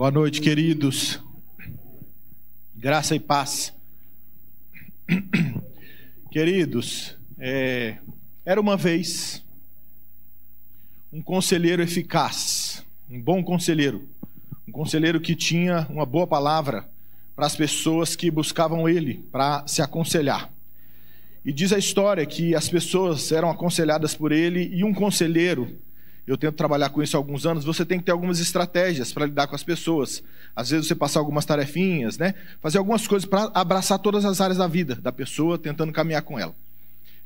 Boa noite, queridos. Graça e paz. Queridos, é, era uma vez um conselheiro eficaz, um bom conselheiro, um conselheiro que tinha uma boa palavra para as pessoas que buscavam ele para se aconselhar. E diz a história que as pessoas eram aconselhadas por ele e um conselheiro eu tento trabalhar com isso há alguns anos, você tem que ter algumas estratégias para lidar com as pessoas. Às vezes você passar algumas tarefinhas, né? Fazer algumas coisas para abraçar todas as áreas da vida da pessoa, tentando caminhar com ela.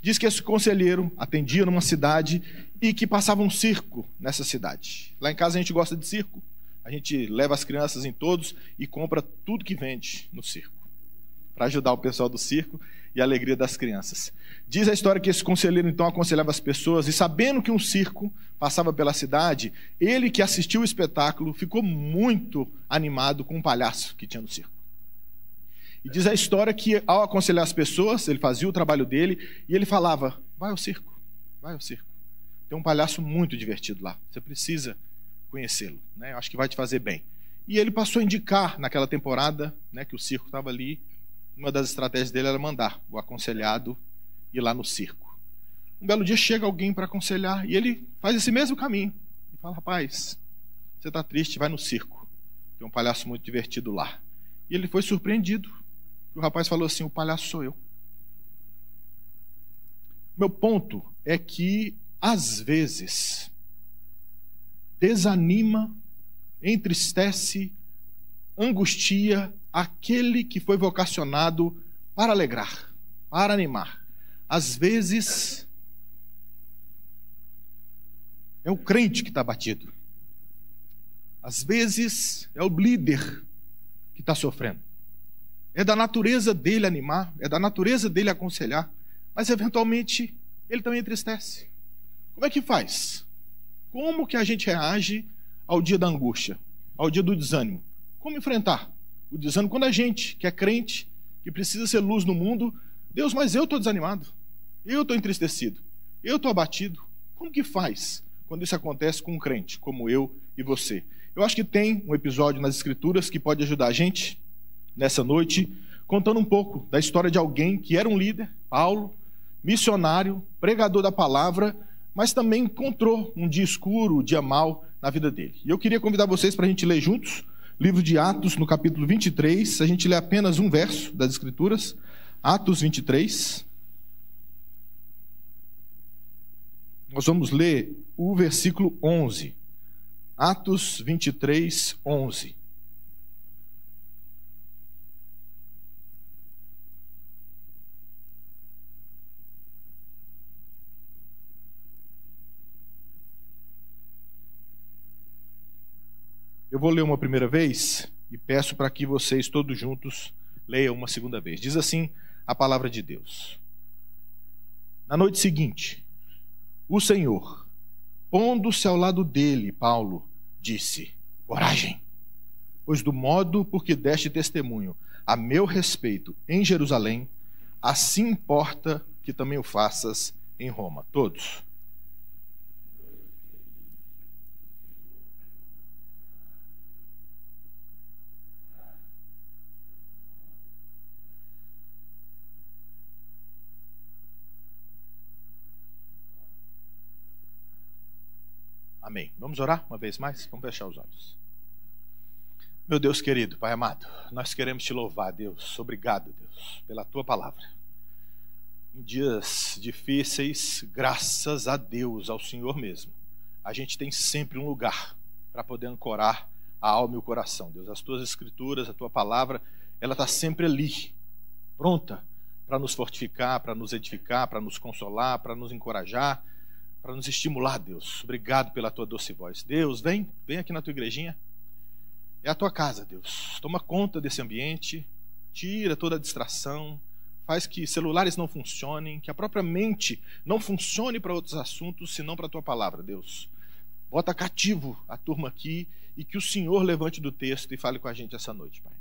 Diz que esse conselheiro atendia numa cidade e que passava um circo nessa cidade. Lá em casa a gente gosta de circo. A gente leva as crianças em todos e compra tudo que vende no circo. Para ajudar o pessoal do circo, e a alegria das crianças. Diz a história que esse conselheiro então aconselhava as pessoas, e sabendo que um circo passava pela cidade, ele que assistiu o espetáculo ficou muito animado com o um palhaço que tinha no circo. E diz a história que ao aconselhar as pessoas, ele fazia o trabalho dele e ele falava: vai ao circo, vai ao circo. Tem um palhaço muito divertido lá, você precisa conhecê-lo, né? acho que vai te fazer bem. E ele passou a indicar naquela temporada né, que o circo estava ali uma das estratégias dele era mandar o aconselhado ir lá no circo. Um belo dia chega alguém para aconselhar e ele faz esse mesmo caminho. E fala: rapaz, você está triste, vai no circo. Tem um palhaço muito divertido lá. E ele foi surpreendido. O rapaz falou assim: o palhaço sou eu. Meu ponto é que, às vezes, desanima, entristece, angustia, aquele que foi vocacionado para alegrar, para animar. Às vezes, é o crente que está batido. Às vezes, é o líder que está sofrendo. É da natureza dele animar, é da natureza dele aconselhar, mas eventualmente ele também entristece. Como é que faz? Como que a gente reage ao dia da angústia, ao dia do desânimo? Como enfrentar? o desânimo. Quando a gente, que é crente, que precisa ser luz no mundo, Deus, mas eu estou desanimado, eu estou entristecido, eu estou abatido. Como que faz quando isso acontece com um crente, como eu e você? Eu acho que tem um episódio nas Escrituras que pode ajudar a gente nessa noite, contando um pouco da história de alguém que era um líder, Paulo, missionário, pregador da palavra, mas também encontrou um dia escuro, um dia mau na vida dele. E eu queria convidar vocês para a gente ler juntos Livro de Atos, no capítulo 23, a gente lê apenas um verso das Escrituras, Atos 23. Nós vamos ler o versículo 11. Atos 23, 11. vou ler uma primeira vez e peço para que vocês todos juntos leiam uma segunda vez. Diz assim a palavra de Deus. Na noite seguinte, o Senhor, pondo-se ao lado dele, Paulo, disse: Coragem, pois do modo por que deste testemunho a meu respeito em Jerusalém, assim importa que também o faças em Roma. Todos. Amém. Vamos orar uma vez mais? Vamos fechar os olhos. Meu Deus querido, Pai amado, nós queremos te louvar, Deus. Obrigado, Deus, pela tua palavra. Em dias difíceis, graças a Deus, ao Senhor mesmo, a gente tem sempre um lugar para poder ancorar a alma e o coração, Deus. As tuas escrituras, a tua palavra, ela está sempre ali, pronta para nos fortificar, para nos edificar, para nos consolar, para nos encorajar para nos estimular, Deus. Obrigado pela tua doce voz. Deus, vem, vem aqui na tua igrejinha. É a tua casa, Deus. Toma conta desse ambiente, tira toda a distração, faz que celulares não funcionem, que a própria mente não funcione para outros assuntos, senão para a tua palavra, Deus. Bota cativo a turma aqui e que o Senhor levante do texto e fale com a gente essa noite, Pai.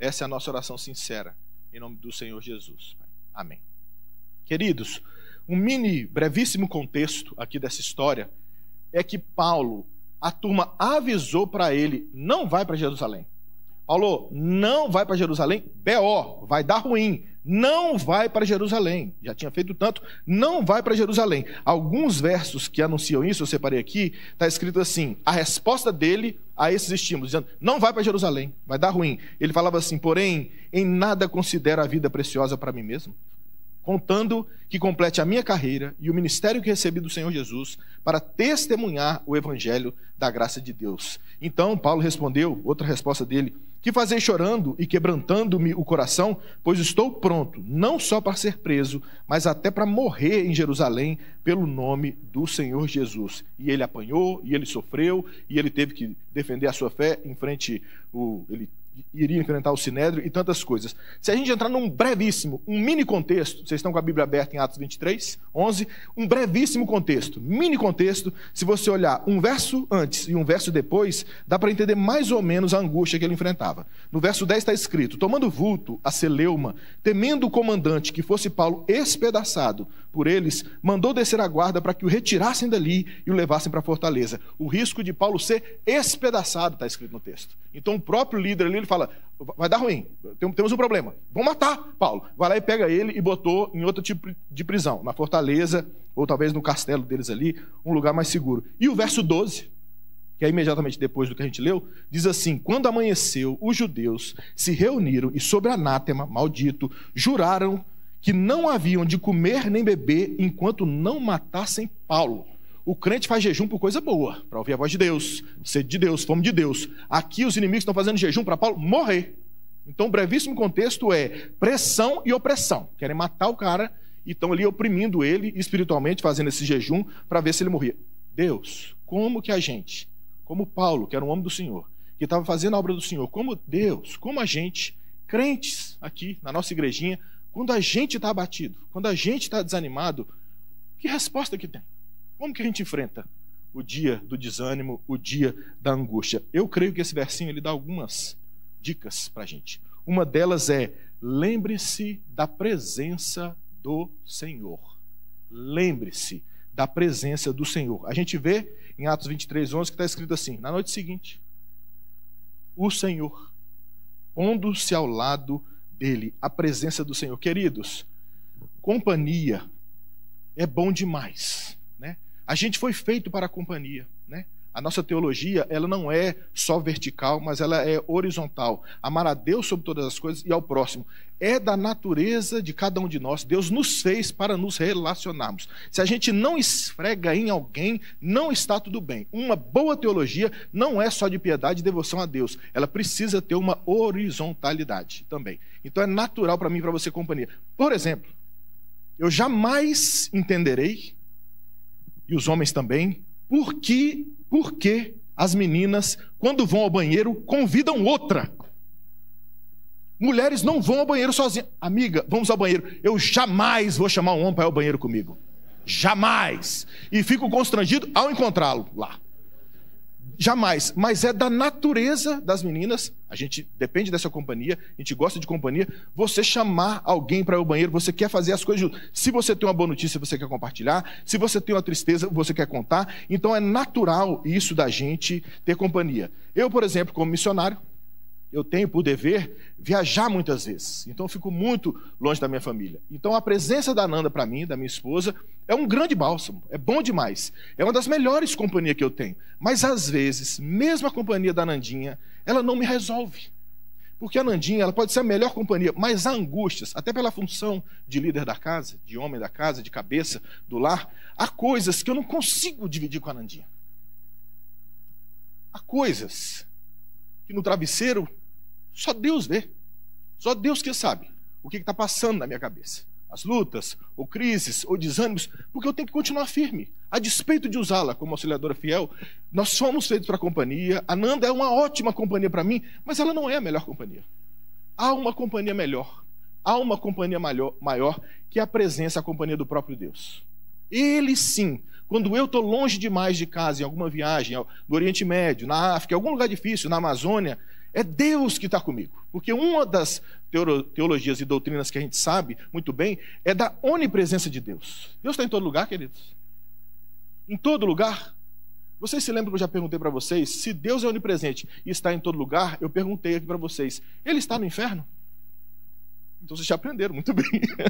Essa é a nossa oração sincera, em nome do Senhor Jesus. Pai. Amém. Queridos, um mini, brevíssimo contexto aqui dessa história é que Paulo, a turma avisou para ele: não vai para Jerusalém. Paulo, não vai para Jerusalém, BO, vai dar ruim. Não vai para Jerusalém. Já tinha feito tanto, não vai para Jerusalém. Alguns versos que anunciam isso, eu separei aqui, está escrito assim: a resposta dele a esses estímulos, dizendo, não vai para Jerusalém, vai dar ruim. Ele falava assim, porém, em nada considero a vida preciosa para mim mesmo, contando que complete a minha carreira e o ministério que recebi do Senhor Jesus para testemunhar o evangelho da graça de Deus. Então, Paulo respondeu, outra resposta dele: Que fazer chorando e quebrantando-me o coração, pois estou pronto, não só para ser preso, mas até para morrer em Jerusalém pelo nome do Senhor Jesus. E ele apanhou, e ele sofreu, e ele teve que defender a sua fé em frente o ele iria enfrentar o Sinédrio e tantas coisas. Se a gente entrar num brevíssimo, um mini contexto, vocês estão com a Bíblia aberta em Atos 23, 11, um brevíssimo contexto, mini contexto, se você olhar um verso antes e um verso depois, dá para entender mais ou menos a angústia que ele enfrentava. No verso 10 está escrito: Tomando vulto a Celeuma, temendo o comandante que fosse Paulo espedaçado, por eles, mandou descer a guarda para que o retirassem dali e o levassem para a fortaleza. O risco de Paulo ser espedaçado está escrito no texto. Então o próprio líder ali ele fala: vai dar ruim, temos um problema, vão matar Paulo. Vai lá e pega ele e botou em outro tipo de prisão, na fortaleza ou talvez no castelo deles ali, um lugar mais seguro. E o verso 12, que é imediatamente depois do que a gente leu, diz assim: Quando amanheceu, os judeus se reuniram e, sobre anátema, maldito, juraram que não haviam de comer nem beber enquanto não matassem Paulo. O crente faz jejum por coisa boa, para ouvir a voz de Deus, sede de Deus, fome de Deus. Aqui os inimigos estão fazendo jejum para Paulo morrer. Então, o brevíssimo contexto é pressão e opressão. Querem matar o cara e estão ali oprimindo ele espiritualmente, fazendo esse jejum para ver se ele morria. Deus, como que a gente, como Paulo, que era um homem do Senhor, que estava fazendo a obra do Senhor, como Deus, como a gente, crentes aqui na nossa igrejinha, quando a gente está abatido, quando a gente está desanimado, que resposta que tem? Como que a gente enfrenta o dia do desânimo, o dia da angústia? Eu creio que esse versinho ele dá algumas dicas para a gente. Uma delas é: lembre-se da presença do Senhor. Lembre-se da presença do Senhor. A gente vê em Atos 23, 11 que está escrito assim: na noite seguinte, o Senhor, pondo-se ao lado dele, a presença do Senhor. Queridos, companhia é bom demais. Né? A gente foi feito para a companhia. Né? A nossa teologia, ela não é só vertical, mas ela é horizontal. Amar a Deus sobre todas as coisas e ao próximo. É da natureza de cada um de nós. Deus nos fez para nos relacionarmos. Se a gente não esfrega em alguém, não está tudo bem. Uma boa teologia não é só de piedade e devoção a Deus. Ela precisa ter uma horizontalidade também. Então é natural para mim e para você companhia. Por exemplo, eu jamais entenderei, e os homens também, por que, por que as meninas, quando vão ao banheiro, convidam outra? Mulheres não vão ao banheiro sozinhas. Amiga, vamos ao banheiro. Eu jamais vou chamar um homem para ir ao banheiro comigo. Jamais. E fico constrangido ao encontrá-lo lá. Jamais. Mas é da natureza das meninas, a gente depende dessa companhia, a gente gosta de companhia. Você chamar alguém para o banheiro, você quer fazer as coisas juntos. Se você tem uma boa notícia, você quer compartilhar. Se você tem uma tristeza, você quer contar. Então é natural isso da gente ter companhia. Eu, por exemplo, como missionário, eu tenho por dever viajar muitas vezes. Então eu fico muito longe da minha família. Então a presença da Nanda para mim, da minha esposa, é um grande bálsamo, é bom demais. É uma das melhores companhias que eu tenho. Mas às vezes, mesmo a companhia da Nandinha, ela não me resolve. Porque a Nandinha, ela pode ser a melhor companhia, mas há angústias, até pela função de líder da casa, de homem da casa, de cabeça do lar, há coisas que eu não consigo dividir com a Nandinha. Há coisas que no travesseiro só Deus vê. Só Deus que sabe o que está passando na minha cabeça. As lutas, ou crises, ou desânimos, porque eu tenho que continuar firme. A despeito de usá-la como auxiliadora fiel, nós somos feitos para a companhia. A Nanda é uma ótima companhia para mim, mas ela não é a melhor companhia. Há uma companhia melhor. Há uma companhia maior, maior que é a presença, a companhia do próprio Deus. Ele sim, quando eu estou longe demais de casa, em alguma viagem, no Oriente Médio, na África, em algum lugar difícil, na Amazônia, é Deus que está comigo. Porque uma das teologias e doutrinas que a gente sabe muito bem é da onipresença de Deus. Deus está em todo lugar, queridos. Em todo lugar. Vocês se lembram que eu já perguntei para vocês? Se Deus é onipresente e está em todo lugar, eu perguntei aqui para vocês: Ele está no inferno? Então vocês já aprenderam muito bem.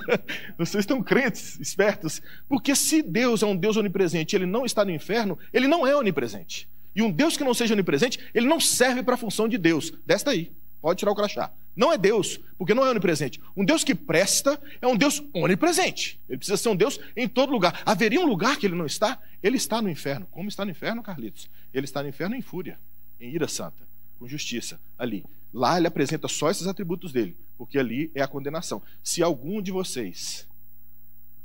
vocês estão crentes, espertos. Porque se Deus é um Deus onipresente e ele não está no inferno, ele não é onipresente. E um Deus que não seja onipresente, ele não serve para a função de Deus. Desta aí, pode tirar o crachá. Não é Deus, porque não é onipresente. Um Deus que presta é um Deus onipresente. Ele precisa ser um Deus em todo lugar. Haveria um lugar que ele não está? Ele está no inferno. Como está no inferno, Carlitos? Ele está no inferno em fúria, em ira santa, com justiça, ali. Lá ele apresenta só esses atributos dele, porque ali é a condenação. Se algum de vocês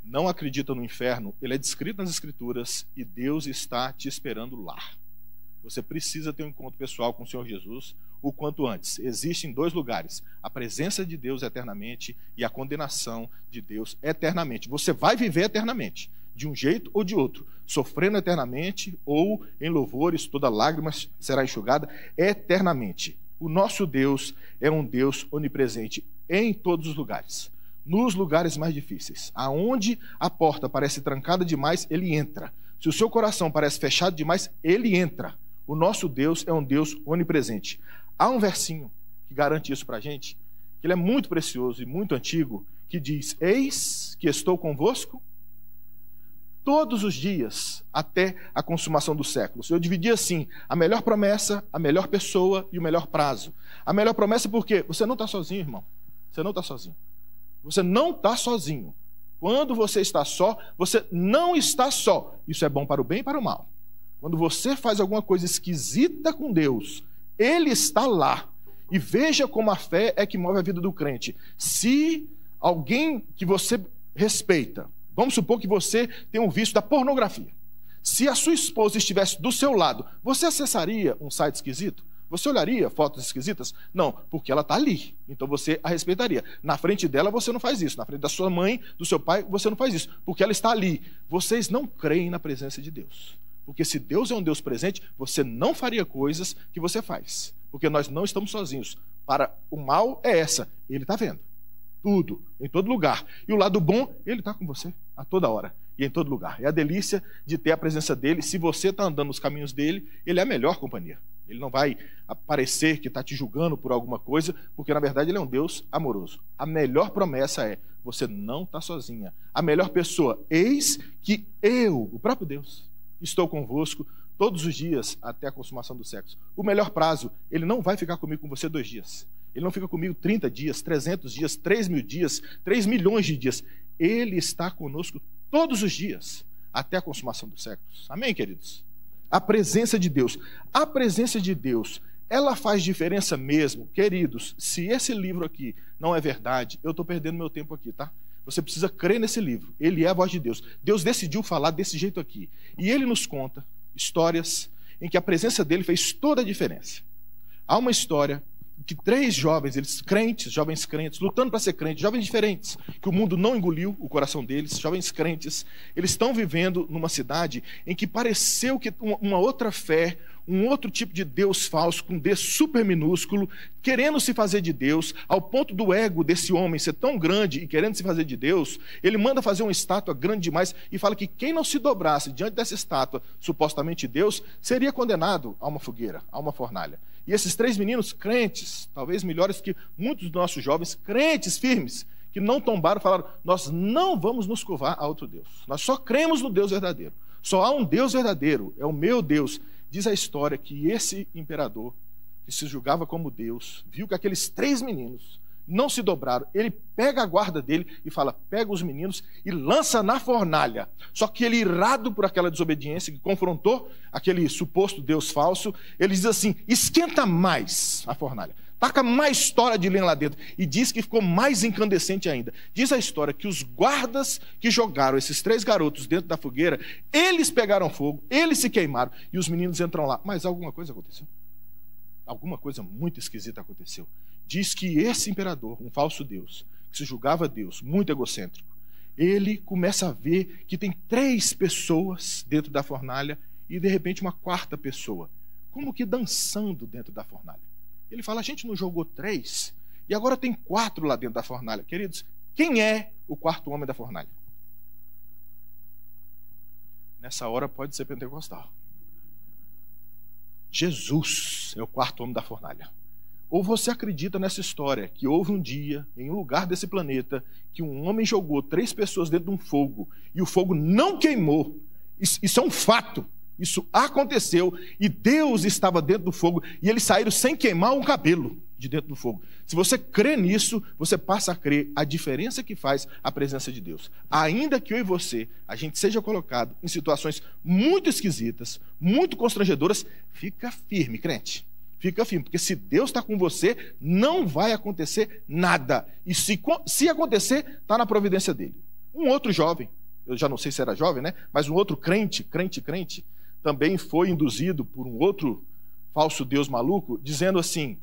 não acredita no inferno, ele é descrito nas Escrituras e Deus está te esperando lá. Você precisa ter um encontro pessoal com o Senhor Jesus o quanto antes. Existem dois lugares: a presença de Deus eternamente e a condenação de Deus eternamente. Você vai viver eternamente, de um jeito ou de outro, sofrendo eternamente ou em louvores, toda lágrima será enxugada eternamente. O nosso Deus é um Deus onipresente em todos os lugares. Nos lugares mais difíceis, aonde a porta parece trancada demais, ele entra. Se o seu coração parece fechado demais, ele entra. O nosso Deus é um Deus onipresente. Há um versinho que garante isso para a gente, que ele é muito precioso e muito antigo, que diz: Eis que estou convosco todos os dias até a consumação dos séculos. Eu dividi assim: a melhor promessa, a melhor pessoa e o melhor prazo. A melhor promessa é porque você não está sozinho, irmão. Você não está sozinho. Você não está sozinho. Quando você está só, você não está só. Isso é bom para o bem e para o mal. Quando você faz alguma coisa esquisita com Deus, Ele está lá. E veja como a fé é que move a vida do crente. Se alguém que você respeita, vamos supor que você tem um vício da pornografia. Se a sua esposa estivesse do seu lado, você acessaria um site esquisito? Você olharia fotos esquisitas? Não, porque ela está ali. Então você a respeitaria. Na frente dela você não faz isso. Na frente da sua mãe, do seu pai, você não faz isso. Porque ela está ali. Vocês não creem na presença de Deus. Porque se Deus é um Deus presente, você não faria coisas que você faz. Porque nós não estamos sozinhos. Para o mal é essa. Ele está vendo. Tudo, em todo lugar. E o lado bom, ele está com você a toda hora e em todo lugar. É a delícia de ter a presença dele. Se você está andando nos caminhos dele, ele é a melhor companhia. Ele não vai aparecer que está te julgando por alguma coisa, porque na verdade ele é um Deus amoroso. A melhor promessa é: você não está sozinha. A melhor pessoa, eis que eu, o próprio Deus, estou convosco todos os dias até a consumação do sexo. O melhor prazo, ele não vai ficar comigo com você dois dias. Ele não fica comigo 30 dias, 300 dias, 3 mil dias, 3 milhões de dias. Ele está conosco todos os dias, até a consumação dos séculos. Amém, queridos? A presença de Deus. A presença de Deus, ela faz diferença mesmo. Queridos, se esse livro aqui não é verdade, eu estou perdendo meu tempo aqui, tá? Você precisa crer nesse livro. Ele é a voz de Deus. Deus decidiu falar desse jeito aqui. E ele nos conta histórias em que a presença dele fez toda a diferença. Há uma história que três jovens, eles crentes, jovens crentes, lutando para ser crentes, jovens diferentes, que o mundo não engoliu o coração deles, jovens crentes, eles estão vivendo numa cidade em que pareceu que uma outra fé, um outro tipo de Deus falso, com D super minúsculo, querendo se fazer de Deus, ao ponto do ego desse homem ser tão grande e querendo se fazer de Deus, ele manda fazer uma estátua grande demais e fala que quem não se dobrasse diante dessa estátua, supostamente Deus, seria condenado a uma fogueira, a uma fornalha. E esses três meninos, crentes, talvez melhores que muitos dos nossos jovens, crentes firmes, que não tombaram, falaram: Nós não vamos nos curvar a outro Deus. Nós só cremos no Deus verdadeiro. Só há um Deus verdadeiro, é o meu Deus. Diz a história que esse imperador, que se julgava como Deus, viu que aqueles três meninos não se dobraram. Ele pega a guarda dele e fala: pega os meninos e lança na fornalha. Só que ele, irado por aquela desobediência que confrontou aquele suposto Deus falso, ele diz assim: esquenta mais a fornalha. Taca mais história de lenha lá dentro. E diz que ficou mais incandescente ainda. Diz a história que os guardas que jogaram esses três garotos dentro da fogueira, eles pegaram fogo, eles se queimaram e os meninos entram lá. Mas alguma coisa aconteceu? Alguma coisa muito esquisita aconteceu. Diz que esse imperador, um falso deus, que se julgava Deus, muito egocêntrico, ele começa a ver que tem três pessoas dentro da fornalha e de repente uma quarta pessoa, como que dançando dentro da fornalha. Ele fala: a gente não jogou três e agora tem quatro lá dentro da fornalha. Queridos, quem é o quarto homem da fornalha? Nessa hora pode ser pentecostal. Jesus é o quarto homem da fornalha. Ou você acredita nessa história que houve um dia, em um lugar desse planeta, que um homem jogou três pessoas dentro de um fogo e o fogo não queimou? Isso, isso é um fato. Isso aconteceu e Deus estava dentro do fogo e eles saíram sem queimar um cabelo de dentro do fogo. Se você crê nisso, você passa a crer a diferença que faz a presença de Deus. Ainda que eu e você, a gente seja colocado em situações muito esquisitas, muito constrangedoras, fica firme, crente. Fica firme, porque se Deus está com você, não vai acontecer nada. E se, se acontecer, está na providência dele. Um outro jovem, eu já não sei se era jovem, né? Mas um outro crente, crente, crente, também foi induzido por um outro falso deus maluco, dizendo assim: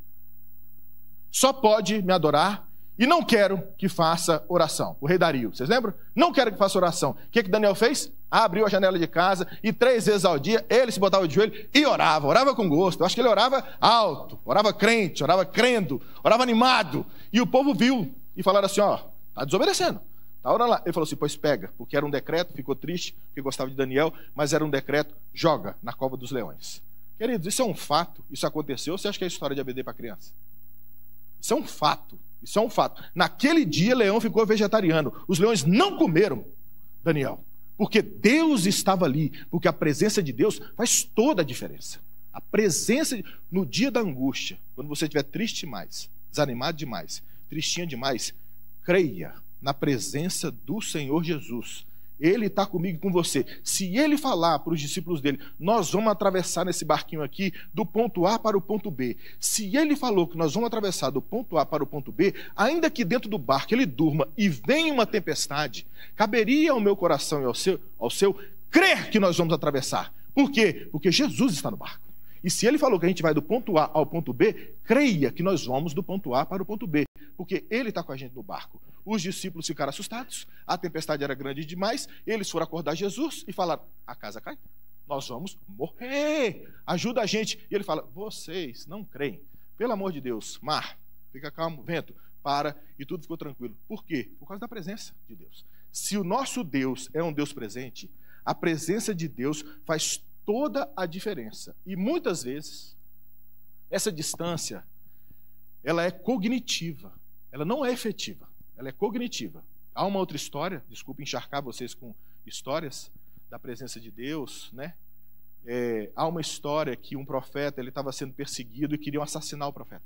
só pode me adorar e não quero que faça oração. O rei Dario, vocês lembram? Não quero que faça oração. O que, que Daniel fez? Abriu a janela de casa e três vezes ao dia ele se botava de joelho e orava. Orava com gosto. Eu acho que ele orava alto, orava crente, orava crendo, orava animado. E o povo viu e falaram assim: ó, está desobedecendo. A hora lá, ele falou assim: pois pega, porque era um decreto, ficou triste, porque gostava de Daniel, mas era um decreto, joga na cova dos leões. Queridos, isso é um fato, isso aconteceu, você acha que é história de ABD para criança? Isso é um fato, isso é um fato. Naquele dia, leão ficou vegetariano, os leões não comeram Daniel, porque Deus estava ali, porque a presença de Deus faz toda a diferença. A presença, de... no dia da angústia, quando você estiver triste demais, desanimado demais, tristinha demais, creia na presença do Senhor Jesus. Ele está comigo e com você. Se ele falar para os discípulos dele, nós vamos atravessar nesse barquinho aqui do ponto A para o ponto B. Se ele falou que nós vamos atravessar do ponto A para o ponto B, ainda que dentro do barco ele durma e venha uma tempestade, caberia ao meu coração e ao seu, ao seu crer que nós vamos atravessar. Por quê? Porque Jesus está no barco. E se ele falou que a gente vai do ponto A ao ponto B, creia que nós vamos do ponto A para o ponto B porque ele está com a gente no barco. Os discípulos ficaram assustados, a tempestade era grande demais, eles foram acordar Jesus e falaram: a casa cai, nós vamos morrer, ajuda a gente. E ele fala: vocês não creem, pelo amor de Deus, mar, fica calmo, vento, para, e tudo ficou tranquilo. Por quê? Por causa da presença de Deus. Se o nosso Deus é um Deus presente, a presença de Deus faz toda a diferença. E muitas vezes, essa distância ela é cognitiva. Ela não é efetiva, ela é cognitiva. Há uma outra história, desculpa encharcar vocês com histórias da presença de Deus, né? É, há uma história que um profeta ele estava sendo perseguido e queriam assassinar o profeta.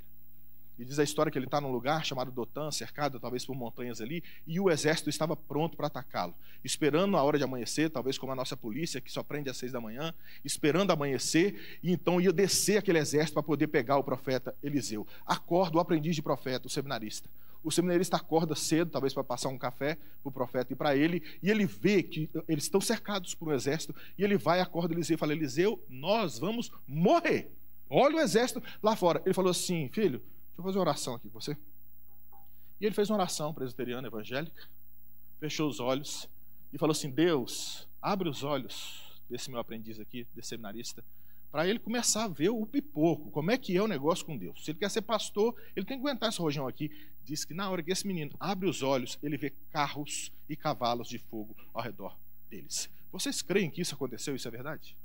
E diz a história que ele está num lugar chamado Dotan, cercado talvez por montanhas ali, e o exército estava pronto para atacá-lo. Esperando a hora de amanhecer, talvez como a nossa polícia, que só prende às seis da manhã, esperando amanhecer, e então ia descer aquele exército para poder pegar o profeta Eliseu. Acorda o aprendiz de profeta, o seminarista. O seminarista acorda cedo, talvez para passar um café para o profeta e para ele, e ele vê que eh, eles estão cercados por um exército, e ele vai, acorda Eliseu e fala: Eliseu, nós vamos morrer. Olha o exército lá fora. Ele falou assim: filho, eu vou fazer uma oração aqui com você. E ele fez uma oração presbiteriana evangélica, fechou os olhos e falou assim: Deus, abre os olhos desse meu aprendiz aqui, desse seminarista, para ele começar a ver o pipoco, como é que é o negócio com Deus. Se ele quer ser pastor, ele tem que aguentar esse rojão aqui. Diz que na hora que esse menino abre os olhos, ele vê carros e cavalos de fogo ao redor deles. Vocês creem que isso aconteceu? Isso é verdade?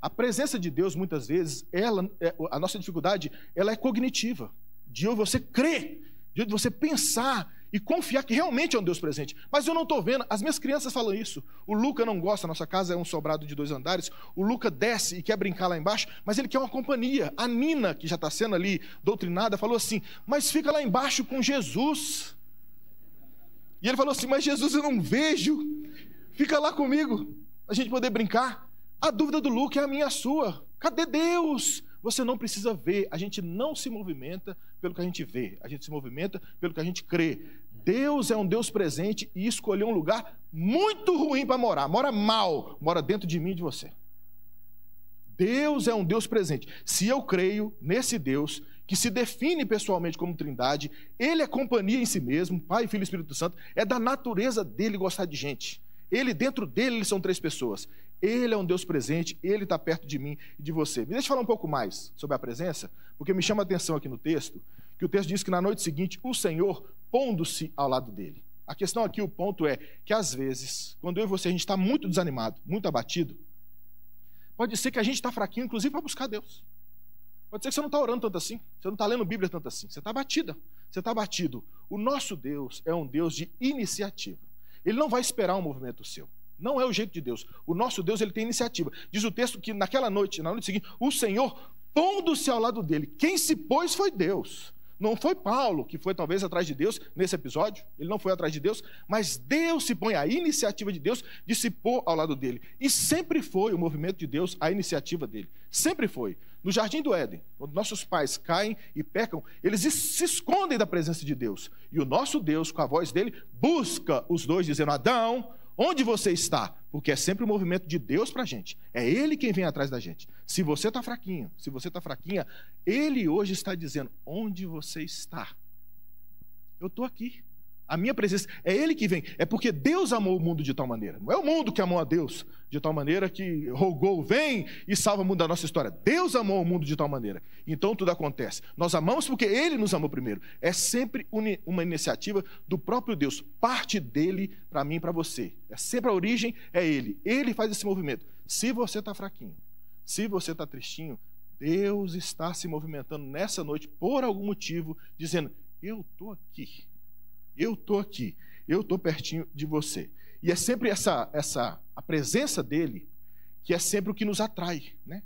A presença de Deus, muitas vezes, ela, é, a nossa dificuldade, ela é cognitiva de você crer, de você pensar e confiar que realmente é um Deus presente. Mas eu não estou vendo, as minhas crianças falam isso. O Luca não gosta, nossa casa é um sobrado de dois andares. O Luca desce e quer brincar lá embaixo, mas ele quer uma companhia. A Nina, que já está sendo ali doutrinada, falou assim: Mas fica lá embaixo com Jesus. E ele falou assim: Mas Jesus eu não vejo, fica lá comigo, a gente poder brincar. A dúvida do Luca é a minha, a sua. Cadê Deus? Você não precisa ver, a gente não se movimenta pelo que a gente vê, a gente se movimenta pelo que a gente crê. Deus é um Deus presente e escolheu um lugar muito ruim para morar. Mora mal, mora dentro de mim e de você. Deus é um Deus presente. Se eu creio nesse Deus, que se define pessoalmente como Trindade, ele é companhia em si mesmo, Pai, Filho e Espírito Santo, é da natureza dele gostar de gente. Ele, dentro dele, eles são três pessoas. Ele é um Deus presente, Ele está perto de mim e de você. Me deixa falar um pouco mais sobre a presença, porque me chama a atenção aqui no texto, que o texto diz que na noite seguinte o Senhor pondo-se ao lado dele. A questão aqui, o ponto é que às vezes, quando eu e você a gente está muito desanimado, muito abatido, pode ser que a gente está fraquinho, inclusive para buscar Deus. Pode ser que você não está orando tanto assim, você não está lendo Bíblia tanto assim, você está abatida, você está abatido. O nosso Deus é um Deus de iniciativa. Ele não vai esperar um movimento seu. Não é o jeito de Deus. O nosso Deus ele tem iniciativa. Diz o texto que naquela noite, na noite seguinte, o Senhor pondo-se ao lado dele. Quem se pôs foi Deus. Não foi Paulo que foi talvez atrás de Deus nesse episódio, ele não foi atrás de Deus, mas Deus se põe, a iniciativa de Deus de se pôr ao lado dele. E sempre foi o movimento de Deus, a iniciativa dele. Sempre foi. No jardim do Éden, quando nossos pais caem e pecam, eles se escondem da presença de Deus. E o nosso Deus, com a voz dele, busca os dois, dizendo: Adão, Onde você está? Porque é sempre o um movimento de Deus para a gente. É Ele quem vem atrás da gente. Se você está fraquinho, se você está fraquinha, Ele hoje está dizendo: onde você está? Eu estou aqui. A minha presença, é Ele que vem. É porque Deus amou o mundo de tal maneira. Não é o mundo que amou a Deus de tal maneira que rogou, vem e salva o mundo da nossa história. Deus amou o mundo de tal maneira. Então tudo acontece. Nós amamos porque Ele nos amou primeiro. É sempre uma iniciativa do próprio Deus. Parte dele para mim e para você. É sempre a origem, é Ele. Ele faz esse movimento. Se você está fraquinho, se você está tristinho, Deus está se movimentando nessa noite por algum motivo, dizendo: Eu estou aqui eu estou aqui, eu estou pertinho de você. E é sempre essa, essa a presença dele que é sempre o que nos atrai, né?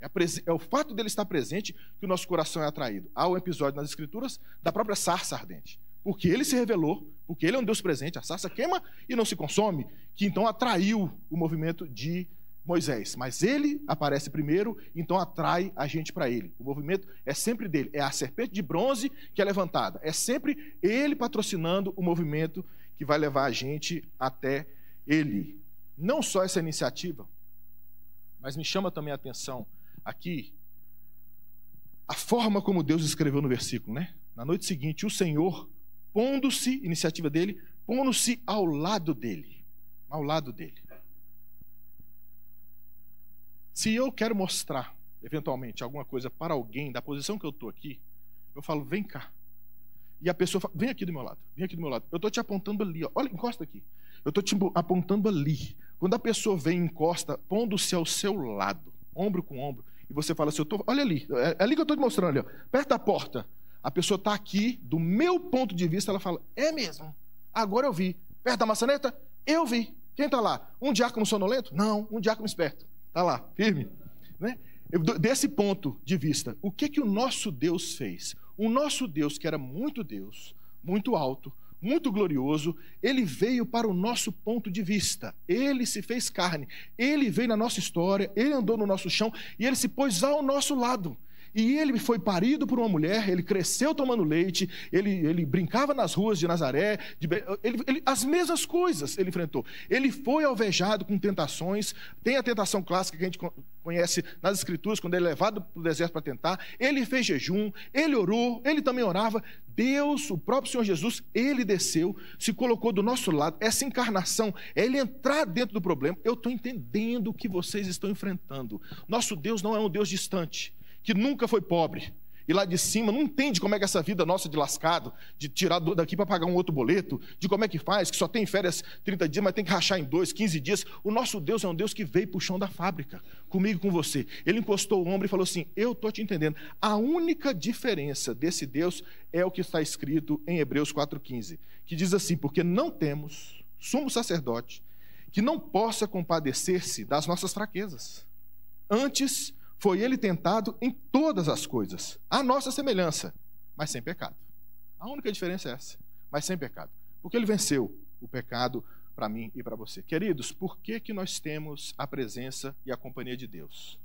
É, é o fato dele estar presente que o nosso coração é atraído. Há um episódio nas Escrituras da própria sarça ardente. Porque ele se revelou, porque ele é um Deus presente, a sarça queima e não se consome, que então atraiu o movimento de Moisés, mas ele aparece primeiro, então atrai a gente para ele. O movimento é sempre dele, é a serpente de bronze que é levantada, é sempre ele patrocinando o movimento que vai levar a gente até ele. Não só essa iniciativa, mas me chama também a atenção aqui a forma como Deus escreveu no versículo, né? Na noite seguinte, o Senhor pondo-se, iniciativa dele, pondo-se ao lado dele, ao lado dele. Se eu quero mostrar, eventualmente, alguma coisa para alguém, da posição que eu estou aqui, eu falo, vem cá. E a pessoa fala, vem aqui do meu lado, vem aqui do meu lado. Eu estou te apontando ali, ó. olha, encosta aqui. Eu estou te apontando ali. Quando a pessoa vem e encosta, pondo-se ao seu lado, ombro com ombro, e você fala assim, eu tô, olha ali, é, é ali que eu estou te mostrando ali, ó, perto da porta. A pessoa está aqui, do meu ponto de vista, ela fala, é mesmo, agora eu vi. Perto da maçaneta, eu vi. Quem está lá? Um diácono sonolento? Não, um diácono esperto. Está lá, firme. Né? Desse ponto de vista, o que, que o nosso Deus fez? O nosso Deus, que era muito Deus, muito alto, muito glorioso, ele veio para o nosso ponto de vista. Ele se fez carne, ele veio na nossa história, ele andou no nosso chão e ele se pôs ao nosso lado. E ele foi parido por uma mulher, ele cresceu tomando leite, ele, ele brincava nas ruas de Nazaré, de, ele, ele, as mesmas coisas ele enfrentou. Ele foi alvejado com tentações, tem a tentação clássica que a gente conhece nas Escrituras, quando ele é levado para o deserto para tentar. Ele fez jejum, ele orou, ele também orava. Deus, o próprio Senhor Jesus, ele desceu, se colocou do nosso lado. Essa encarnação é ele entrar dentro do problema. Eu estou entendendo o que vocês estão enfrentando. Nosso Deus não é um Deus distante que nunca foi pobre e lá de cima não entende como é que essa vida nossa de lascado, de tirar daqui para pagar um outro boleto, de como é que faz, que só tem férias 30 dias, mas tem que rachar em dois, 15 dias. O nosso Deus é um Deus que veio para o chão da fábrica, comigo com você. Ele encostou o ombro e falou assim: Eu estou te entendendo. A única diferença desse Deus é o que está escrito em Hebreus 4,15, que diz assim: Porque não temos sumo sacerdote que não possa compadecer-se das nossas fraquezas. Antes, foi ele tentado em todas as coisas, a nossa semelhança, mas sem pecado. A única diferença é essa, mas sem pecado. Porque ele venceu o pecado para mim e para você. Queridos, por que, que nós temos a presença e a companhia de Deus?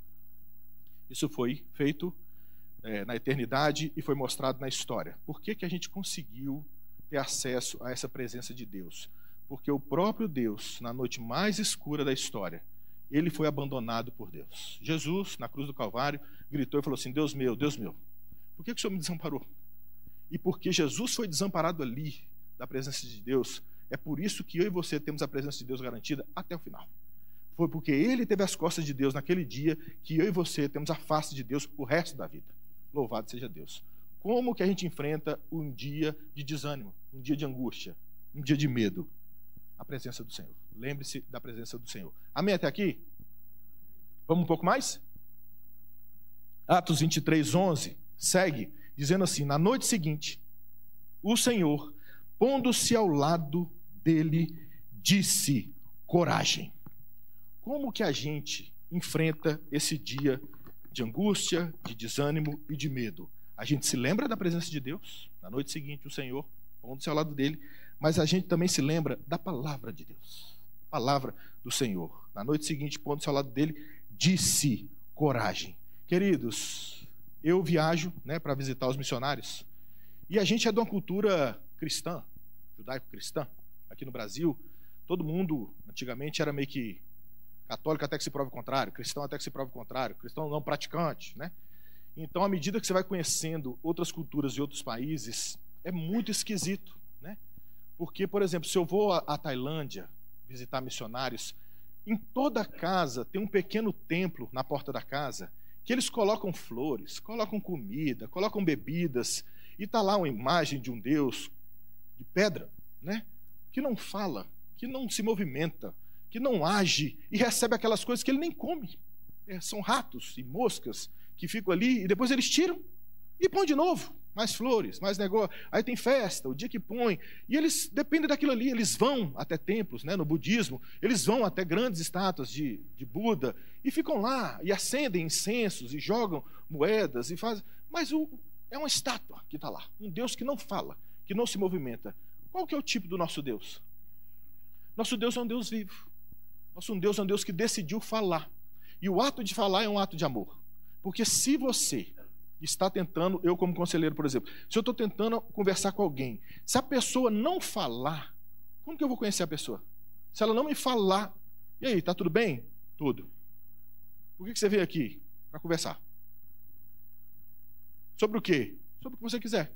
Isso foi feito é, na eternidade e foi mostrado na história. Por que, que a gente conseguiu ter acesso a essa presença de Deus? Porque o próprio Deus, na noite mais escura da história, ele foi abandonado por Deus. Jesus, na cruz do Calvário, gritou e falou assim: Deus meu, Deus meu, por que, o Senhor me desamparou? E porque Jesus foi desamparado ali, da presença de Deus, é por isso que eu e você temos a presença de Deus garantida até o final. Foi porque ele teve as costas de Deus naquele dia que eu e você temos a face de Deus o resto da vida. Louvado seja Deus. Como que a gente enfrenta um dia de desânimo, um dia de angústia, um dia de medo? A presença do Senhor. Lembre-se da presença do Senhor. Amém até aqui? Vamos um pouco mais? Atos 23, 11, segue, dizendo assim: Na noite seguinte, o Senhor, pondo-se ao lado dele, disse: Coragem. Como que a gente enfrenta esse dia de angústia, de desânimo e de medo? A gente se lembra da presença de Deus, na noite seguinte, o Senhor, pondo-se ao lado dele, mas a gente também se lembra da palavra de Deus palavra do Senhor. Na noite seguinte, pondo-se ao lado dele, disse: coragem. Queridos, eu viajo né, para visitar os missionários e a gente é de uma cultura cristã, judaico-cristã, aqui no Brasil. Todo mundo, antigamente, era meio que católico até que se prove o contrário, cristão até que se prove o contrário, cristão não praticante, né? Então, à medida que você vai conhecendo outras culturas e outros países, é muito esquisito, né? Porque, por exemplo, se eu vou à Tailândia, visitar missionários, em toda casa tem um pequeno templo na porta da casa que eles colocam flores, colocam comida, colocam bebidas e tá lá uma imagem de um Deus de pedra, né? Que não fala, que não se movimenta, que não age e recebe aquelas coisas que ele nem come. É, são ratos e moscas que ficam ali e depois eles tiram e põem de novo mais flores, mais negócio. Aí tem festa, o dia que põe. E eles dependem daquilo ali, eles vão até templos, né, no budismo, eles vão até grandes estátuas de, de Buda e ficam lá e acendem incensos e jogam moedas e fazem. Mas o, é uma estátua que está lá, um Deus que não fala, que não se movimenta. Qual que é o tipo do nosso Deus? Nosso Deus é um Deus vivo. Nosso Deus é um Deus que decidiu falar. E o ato de falar é um ato de amor. Porque se você está tentando, eu como conselheiro, por exemplo, se eu estou tentando conversar com alguém, se a pessoa não falar, como que eu vou conhecer a pessoa? Se ela não me falar, e aí, está tudo bem? Tudo. Por que, que você veio aqui? Para conversar. Sobre o quê? Sobre o que você quiser.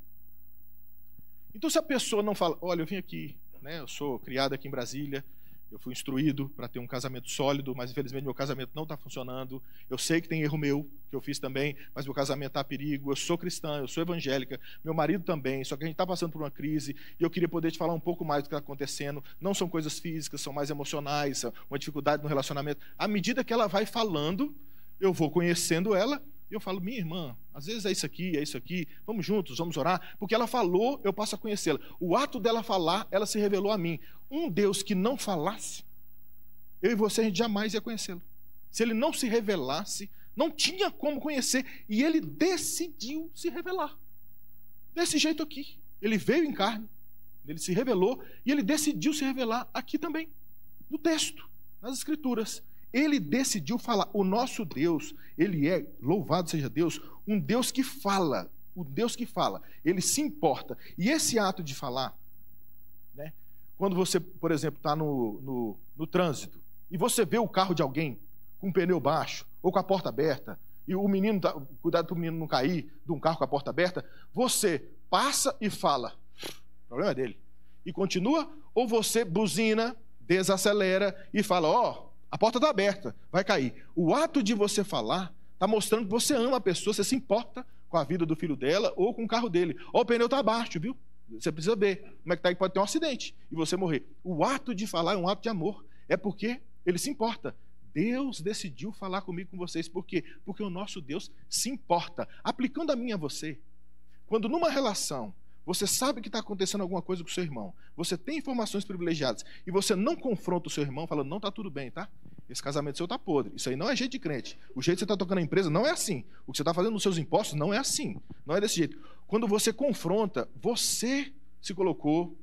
Então, se a pessoa não fala, olha, eu vim aqui, né, eu sou criado aqui em Brasília, eu fui instruído para ter um casamento sólido, mas infelizmente meu casamento não está funcionando. Eu sei que tem erro meu, que eu fiz também, mas meu casamento está a perigo. Eu sou cristã, eu sou evangélica, meu marido também, só que a gente está passando por uma crise e eu queria poder te falar um pouco mais do que está acontecendo. Não são coisas físicas, são mais emocionais, uma dificuldade no relacionamento. À medida que ela vai falando, eu vou conhecendo ela e eu falo, minha irmã, às vezes é isso aqui, é isso aqui, vamos juntos, vamos orar, porque ela falou, eu passo a conhecê-la. O ato dela falar, ela se revelou a mim. Um Deus que não falasse, eu e você a gente jamais ia conhecê-lo. Se ele não se revelasse, não tinha como conhecer, e ele decidiu se revelar. Desse jeito aqui. Ele veio em carne, ele se revelou, e ele decidiu se revelar aqui também, no texto, nas Escrituras. Ele decidiu falar. O nosso Deus, ele é, louvado seja Deus, um Deus que fala. O Deus que fala. Ele se importa. E esse ato de falar, né? quando você, por exemplo, está no, no, no trânsito e você vê o carro de alguém com o pneu baixo ou com a porta aberta, e o menino, tá, cuidado para o menino não cair de um carro com a porta aberta, você passa e fala, o problema é dele, e continua, ou você buzina, desacelera e fala, ó, oh, a porta está aberta, vai cair. O ato de você falar está mostrando que você ama a pessoa, você se importa com a vida do filho dela ou com o carro dele. Ó, o pneu está abaixo, viu? Você precisa ver como é que tá, pode ter um acidente e você morrer. O ato de falar é um ato de amor. É porque ele se importa. Deus decidiu falar comigo com vocês. Por quê? Porque o nosso Deus se importa. Aplicando a mim a você, quando numa relação você sabe que está acontecendo alguma coisa com o seu irmão. Você tem informações privilegiadas. E você não confronta o seu irmão falando, não está tudo bem, tá? Esse casamento seu está podre. Isso aí não é jeito de crente. O jeito que você está tocando a empresa não é assim. O que você está fazendo nos seus impostos não é assim. Não é desse jeito. Quando você confronta, você se colocou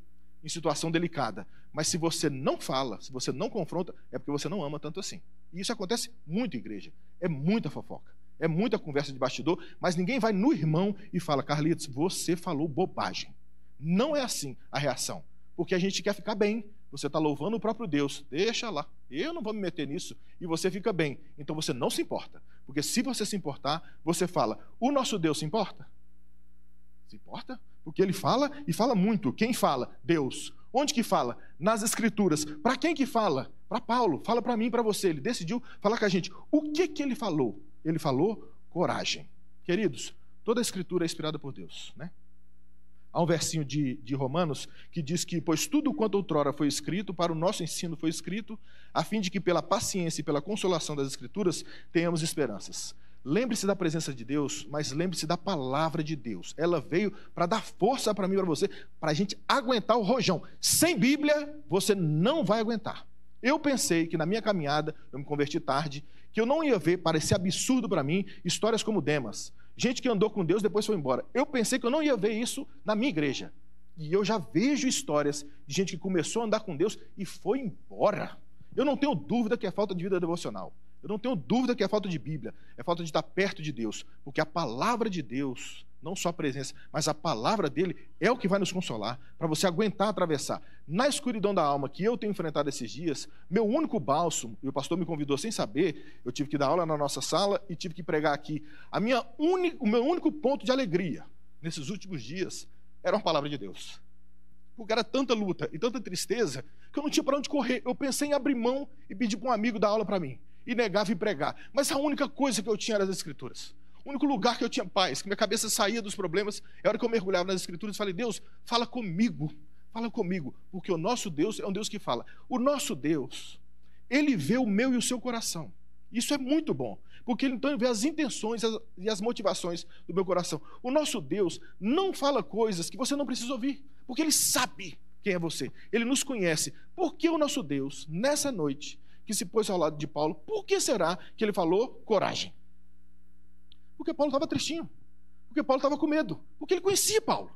em situação delicada. Mas se você não fala, se você não confronta, é porque você não ama tanto assim. E isso acontece muito em igreja. É muita fofoca. É muita conversa de bastidor, mas ninguém vai no irmão e fala: Carlitos, você falou bobagem. Não é assim a reação, porque a gente quer ficar bem. Você está louvando o próprio Deus, deixa lá, eu não vou me meter nisso, e você fica bem. Então você não se importa, porque se você se importar, você fala: o nosso Deus se importa? Se importa? Porque ele fala e fala muito. Quem fala? Deus. Onde que fala? Nas Escrituras. Para quem que fala? Para Paulo. Fala para mim, para você. Ele decidiu falar com a gente. O que que ele falou? ele falou coragem. Queridos, toda a escritura é inspirada por Deus, né? Há um versinho de, de Romanos que diz que, pois tudo quanto outrora foi escrito, para o nosso ensino foi escrito, a fim de que pela paciência e pela consolação das escrituras tenhamos esperanças. Lembre-se da presença de Deus, mas lembre-se da palavra de Deus. Ela veio para dar força para mim e para você, para a gente aguentar o rojão. Sem Bíblia, você não vai aguentar. Eu pensei que na minha caminhada, eu me converti tarde, que eu não ia ver, parecia absurdo para mim, histórias como Demas. Gente que andou com Deus depois foi embora. Eu pensei que eu não ia ver isso na minha igreja. E eu já vejo histórias de gente que começou a andar com Deus e foi embora. Eu não tenho dúvida que é falta de vida devocional. Eu não tenho dúvida que é falta de Bíblia. É falta de estar perto de Deus. Porque a palavra de Deus não só a presença, mas a palavra dele é o que vai nos consolar, para você aguentar atravessar. Na escuridão da alma que eu tenho enfrentado esses dias, meu único bálsamo, e o pastor me convidou sem saber, eu tive que dar aula na nossa sala e tive que pregar aqui. A minha un... O meu único ponto de alegria nesses últimos dias era uma palavra de Deus. Porque era tanta luta e tanta tristeza que eu não tinha para onde correr. Eu pensei em abrir mão e pedir para um amigo dar aula para mim. E negava e pregar. Mas a única coisa que eu tinha era as escrituras. O único lugar que eu tinha paz, que minha cabeça saía dos problemas, é a hora que eu mergulhava nas escrituras e falei: Deus, fala comigo, fala comigo, porque o nosso Deus é um Deus que fala. O nosso Deus, ele vê o meu e o seu coração. Isso é muito bom, porque ele então vê as intenções e as motivações do meu coração. O nosso Deus não fala coisas que você não precisa ouvir, porque ele sabe quem é você, ele nos conhece. Por que o nosso Deus, nessa noite, que se pôs ao lado de Paulo, por que será que ele falou coragem? Porque Paulo estava tristinho. Porque Paulo estava com medo. Porque ele conhecia Paulo.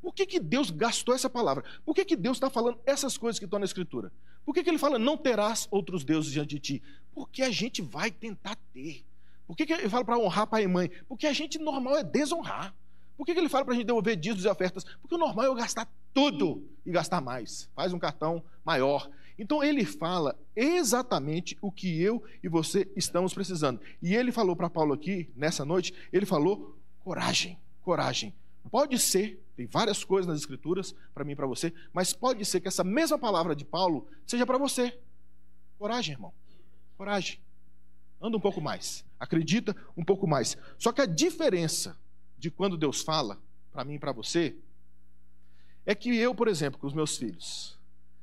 Por que, que Deus gastou essa palavra? Por que, que Deus está falando essas coisas que estão na Escritura? Por que, que ele fala, não terás outros deuses diante de ti? Porque a gente vai tentar ter. Por que, que ele fala para honrar pai e mãe? Porque a gente normal é desonrar. Por que, que ele fala para a gente devolver dízimos e ofertas? Porque o normal é eu gastar tudo e gastar mais. Faz um cartão maior. Então ele fala exatamente o que eu e você estamos precisando. E ele falou para Paulo aqui, nessa noite, ele falou coragem, coragem. Pode ser, tem várias coisas nas escrituras para mim e para você, mas pode ser que essa mesma palavra de Paulo seja para você. Coragem, irmão. Coragem. Anda um pouco mais. Acredita um pouco mais. Só que a diferença de quando Deus fala para mim e para você é que eu, por exemplo, com os meus filhos,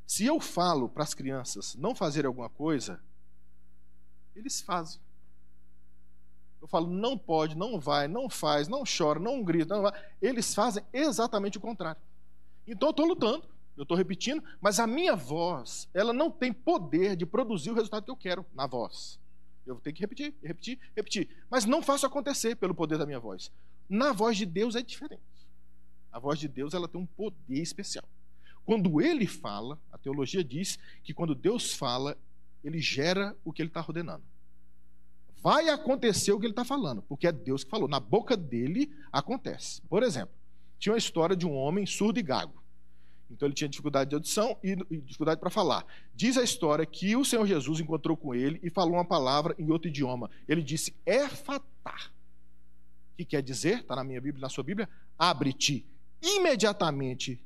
se eu falo para as crianças não fazer alguma coisa, eles fazem. Eu falo, não pode, não vai, não faz, não chora, não grita, não vai. Eles fazem exatamente o contrário. Então eu estou lutando, eu estou repetindo, mas a minha voz, ela não tem poder de produzir o resultado que eu quero na voz. Eu tenho que repetir, repetir, repetir. Mas não faço acontecer pelo poder da minha voz. Na voz de Deus é diferente. A voz de Deus ela tem um poder especial. Quando ele fala, a teologia diz que quando Deus fala, ele gera o que ele está ordenando. Vai acontecer o que ele está falando, porque é Deus que falou. Na boca dele acontece. Por exemplo, tinha uma história de um homem surdo e gago. Então ele tinha dificuldade de audição e dificuldade para falar. Diz a história que o Senhor Jesus encontrou com ele e falou uma palavra em outro idioma. Ele disse é O que quer dizer, está na minha Bíblia, na sua Bíblia, abre-te. Imediatamente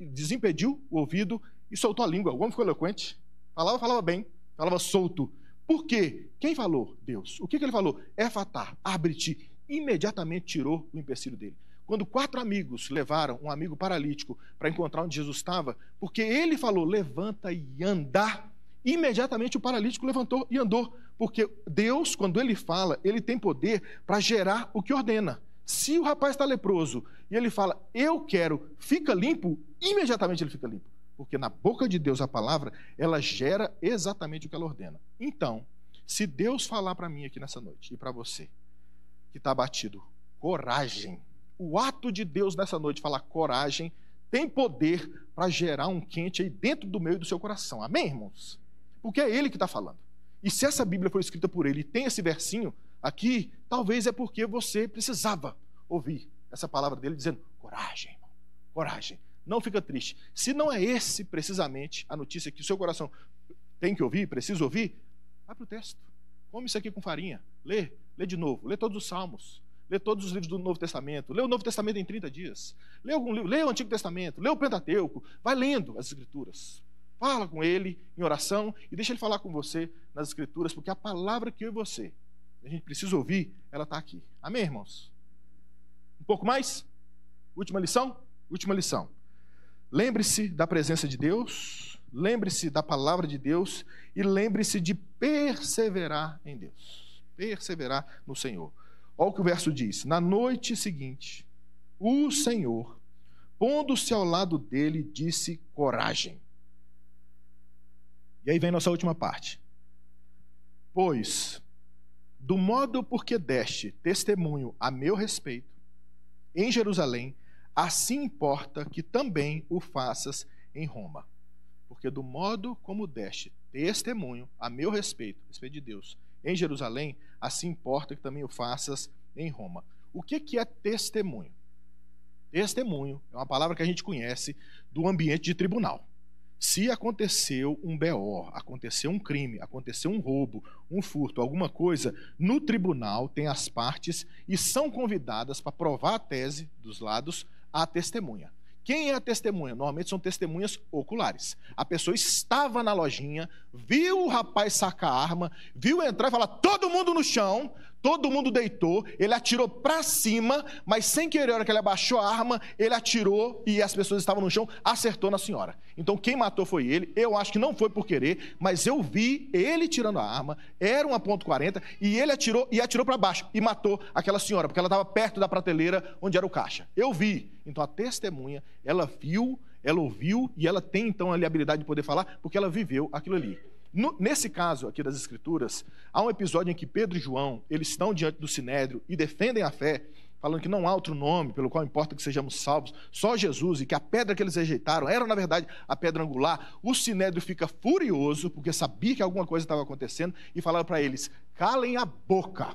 desimpediu o ouvido e soltou a língua. O homem ficou eloquente. Falava, falava bem, falava solto. Por quê? Quem falou? Deus. O que, que ele falou? É fatar, abre-te. Imediatamente tirou o empecilho dele. Quando quatro amigos levaram um amigo paralítico para encontrar onde Jesus estava, porque ele falou: levanta e anda. Imediatamente o paralítico levantou e andou, porque Deus, quando ele fala, ele tem poder para gerar o que ordena. Se o rapaz está leproso e ele fala, eu quero, fica limpo, imediatamente ele fica limpo. Porque na boca de Deus a palavra, ela gera exatamente o que ela ordena. Então, se Deus falar para mim aqui nessa noite e para você que está batido coragem. O ato de Deus nessa noite, falar coragem, tem poder para gerar um quente aí dentro do meio do seu coração. Amém, irmãos? Porque é Ele que está falando. E se essa Bíblia foi escrita por Ele e tem esse versinho, aqui, talvez é porque você precisava ouvir essa palavra dele dizendo: coragem, irmão, coragem, não fica triste. Se não é esse precisamente a notícia que o seu coração tem que ouvir, precisa ouvir, vai para o texto. Come isso aqui com farinha, lê, lê de novo, lê todos os salmos, lê todos os livros do Novo Testamento, lê o Novo Testamento em 30 dias, lê algum livro, lê o Antigo Testamento, lê o Pentateuco, vai lendo as Escrituras. Fala com ele em oração e deixa ele falar com você nas Escrituras, porque a palavra que eu e você a gente precisa ouvir, ela está aqui. Amém, irmãos? Um pouco mais? Última lição? Última lição. Lembre-se da presença de Deus, lembre-se da palavra de Deus e lembre-se de perseverar em Deus. Perseverar no Senhor. Olha o que o verso diz: Na noite seguinte, o Senhor, pondo-se ao lado dele, disse: Coragem. E aí vem nossa última parte. Pois do modo porque deste testemunho a meu respeito em Jerusalém, assim importa que também o faças em Roma. Porque do modo como deste testemunho a meu respeito, respeito de Deus, em Jerusalém, assim importa que também o faças em Roma. O que, que é testemunho? Testemunho é uma palavra que a gente conhece do ambiente de tribunal. Se aconteceu um BO, aconteceu um crime, aconteceu um roubo, um furto, alguma coisa, no tribunal tem as partes e são convidadas para provar a tese dos lados a testemunha. Quem é a testemunha? Normalmente são testemunhas oculares. A pessoa estava na lojinha, viu o rapaz sacar a arma, viu entrar e falar: todo mundo no chão, Todo mundo deitou, ele atirou para cima, mas sem querer, na hora que ele abaixou a arma, ele atirou e as pessoas estavam no chão, acertou na senhora. Então quem matou foi ele. Eu acho que não foi por querer, mas eu vi ele tirando a arma, era uma .40 e ele atirou e atirou para baixo e matou aquela senhora, porque ela estava perto da prateleira onde era o caixa. Eu vi. Então a testemunha, ela viu, ela ouviu e ela tem então a habilidade de poder falar porque ela viveu aquilo ali. No, nesse caso aqui das Escrituras, há um episódio em que Pedro e João eles estão diante do Sinédrio e defendem a fé, falando que não há outro nome pelo qual importa que sejamos salvos, só Jesus, e que a pedra que eles rejeitaram era, na verdade, a pedra angular. O Sinédrio fica furioso, porque sabia que alguma coisa estava acontecendo, e falaram para eles: calem a boca,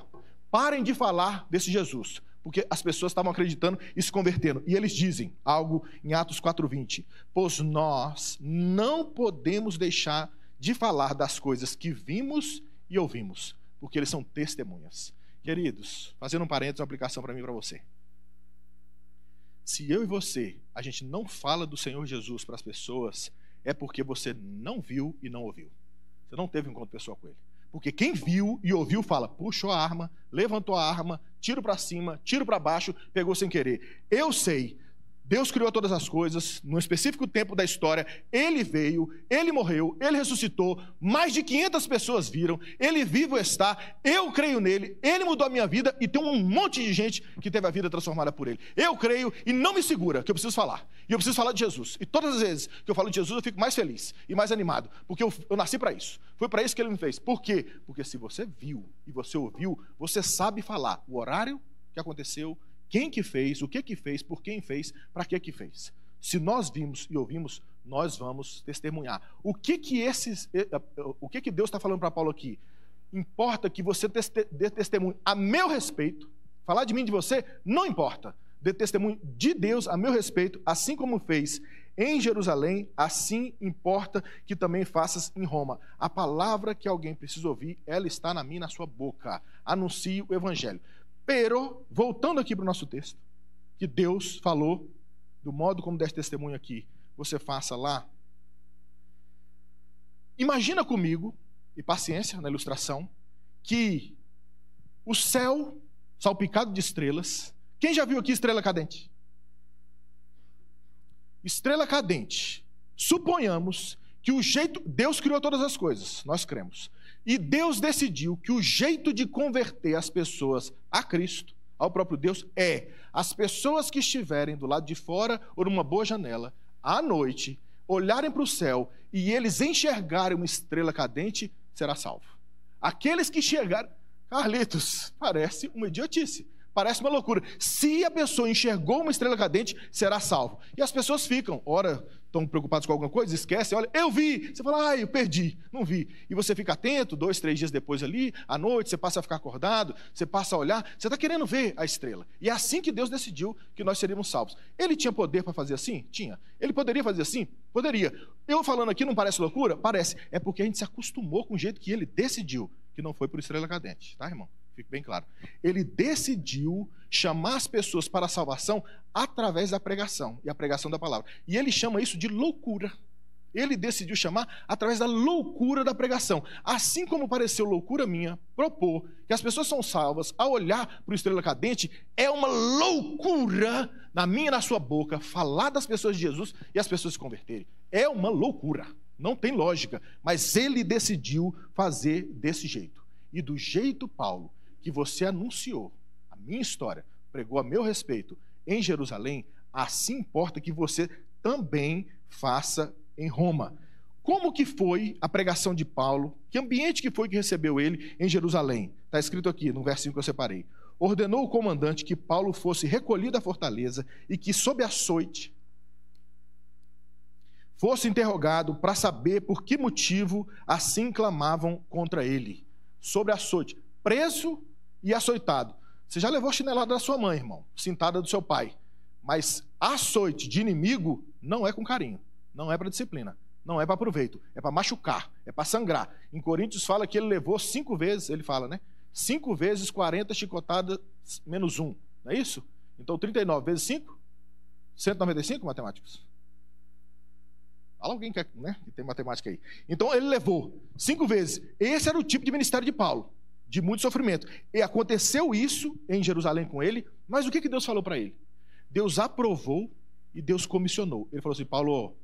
parem de falar desse Jesus porque as pessoas estavam acreditando e se convertendo. E eles dizem algo em Atos 4:20: "Pois nós não podemos deixar de falar das coisas que vimos e ouvimos, porque eles são testemunhas. Queridos, fazendo um parênteses, uma aplicação para mim e para você. Se eu e você, a gente não fala do Senhor Jesus para as pessoas, é porque você não viu e não ouviu. Você não teve um encontro pessoal com ele. Porque quem viu e ouviu fala, puxou a arma, levantou a arma, tiro para cima, tiro para baixo, pegou sem querer. Eu sei, Deus criou todas as coisas, num específico tempo da história, ele veio, ele morreu, ele ressuscitou, mais de 500 pessoas viram, ele vivo está, eu creio nele, ele mudou a minha vida e tem um monte de gente que teve a vida transformada por ele. Eu creio e não me segura, que eu preciso falar. E eu preciso falar de Jesus. E todas as vezes que eu falo de Jesus, eu fico mais feliz e mais animado, porque eu, eu nasci para isso. Foi para isso que ele me fez. Por quê? Porque se você viu e você ouviu, você sabe falar o horário que aconteceu, quem que fez, o que que fez, por quem fez, para que que fez. Se nós vimos e ouvimos, nós vamos testemunhar. O que que esses, eh, eh, o que que Deus está falando para Paulo aqui? Importa que você dê testemunho a meu respeito. Falar de mim de você não importa. Dê testemunho de Deus a meu respeito, assim como fez em Jerusalém, assim importa que também faças em Roma. A palavra que alguém precisa ouvir, ela está na minha, na sua boca. Anuncie o evangelho. Pero, voltando aqui para o nosso texto, que Deus falou do modo como deste testemunho aqui, você faça lá. Imagina comigo, e paciência na ilustração, que o céu salpicado de estrelas. Quem já viu aqui estrela cadente? Estrela cadente. Suponhamos que o jeito Deus criou todas as coisas, nós cremos. E Deus decidiu que o jeito de converter as pessoas a Cristo, ao próprio Deus, é as pessoas que estiverem do lado de fora ou numa boa janela, à noite, olharem para o céu e eles enxergarem uma estrela cadente, será salvo. Aqueles que chegarem, Carlitos, parece uma idiotice. Parece uma loucura. Se a pessoa enxergou uma estrela cadente, será salvo. E as pessoas ficam, ora, estão preocupados com alguma coisa, esquecem, olha, eu vi. Você fala, ai, eu perdi, não vi. E você fica atento, dois, três dias depois ali, à noite, você passa a ficar acordado, você passa a olhar, você está querendo ver a estrela. E é assim que Deus decidiu que nós seríamos salvos. Ele tinha poder para fazer assim? Tinha. Ele poderia fazer assim? Poderia. Eu falando aqui não parece loucura? Parece. É porque a gente se acostumou com o jeito que ele decidiu, que não foi por estrela cadente, tá, irmão? fique bem claro. Ele decidiu chamar as pessoas para a salvação através da pregação e a pregação da palavra. E ele chama isso de loucura. Ele decidiu chamar através da loucura da pregação. Assim como pareceu loucura minha propor que as pessoas são salvas a olhar para o estrela cadente, é uma loucura na minha e na sua boca falar das pessoas de Jesus e as pessoas se converterem. É uma loucura, não tem lógica, mas ele decidiu fazer desse jeito. E do jeito Paulo que você anunciou a minha história, pregou a meu respeito em Jerusalém, assim importa que você também faça em Roma. Como que foi a pregação de Paulo? Que ambiente que foi que recebeu ele em Jerusalém? Está escrito aqui no versículo que eu separei. Ordenou o comandante que Paulo fosse recolhido à fortaleza e que, sob açoite, fosse interrogado para saber por que motivo assim clamavam contra ele. Sobre açoite, preso e açoitado. Você já levou chinelada da sua mãe, irmão, cintada do seu pai. Mas açoite de inimigo não é com carinho, não é para disciplina, não é para proveito, é para machucar, é para sangrar. Em Coríntios fala que ele levou cinco vezes, ele fala, né? Cinco vezes 40 chicotadas menos um, não é isso? Então 39 vezes 5, 195 matemáticos. Fala alguém que, é, né, que tem matemática aí. Então ele levou cinco vezes. Esse era o tipo de ministério de Paulo de muito sofrimento. E aconteceu isso em Jerusalém com ele, mas o que, que Deus falou para ele? Deus aprovou e Deus comissionou. Ele falou assim: Paulo,